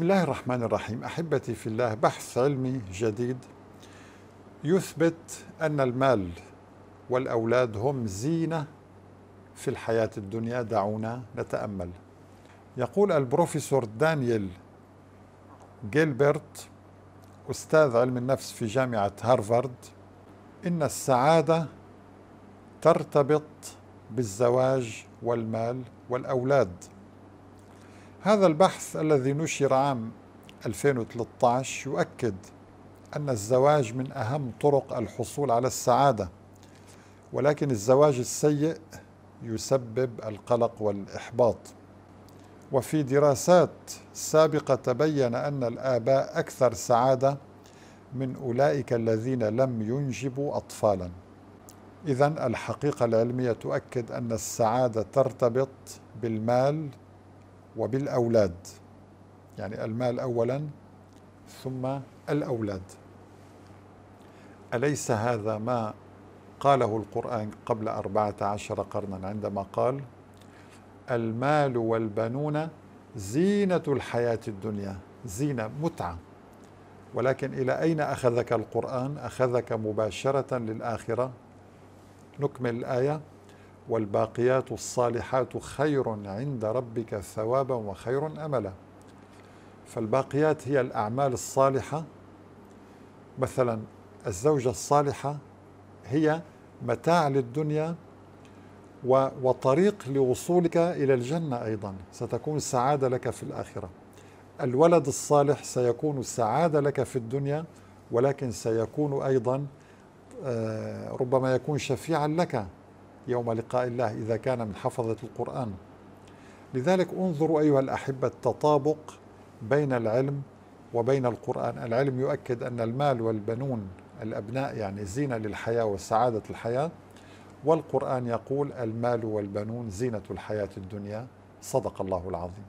بسم الله الرحمن الرحيم احبتي في الله بحث علمي جديد يثبت ان المال والاولاد هم زينه في الحياه الدنيا دعونا نتامل يقول البروفيسور دانيال جيلبرت استاذ علم النفس في جامعه هارفارد ان السعاده ترتبط بالزواج والمال والاولاد هذا البحث الذي نشر عام 2013 يؤكد أن الزواج من أهم طرق الحصول على السعادة ولكن الزواج السيء يسبب القلق والإحباط وفي دراسات سابقة تبين أن الآباء أكثر سعادة من أولئك الذين لم ينجبوا أطفالا إذا الحقيقة العلمية تؤكد أن السعادة ترتبط بالمال وبالأولاد يعني المال أولا ثم الأولاد أليس هذا ما قاله القرآن قبل أربعة عشر قرنا عندما قال المال والبنون زينة الحياة الدنيا زينة متعة ولكن إلى أين أخذك القرآن أخذك مباشرة للآخرة نكمل الآية والباقيات الصالحات خير عند ربك ثوابا وخير املا فالباقيات هي الاعمال الصالحه مثلا الزوجه الصالحه هي متاع للدنيا وطريق لوصولك الى الجنه ايضا ستكون سعاده لك في الاخره الولد الصالح سيكون سعاده لك في الدنيا ولكن سيكون ايضا آه، ربما يكون شفيعا لك يوم لقاء الله إذا كان من حفظة القرآن لذلك انظروا أيها الأحبة التطابق بين العلم وبين القرآن العلم يؤكد أن المال والبنون الأبناء يعني زينة للحياة وسعادة الحياة والقرآن يقول المال والبنون زينة الحياة الدنيا صدق الله العظيم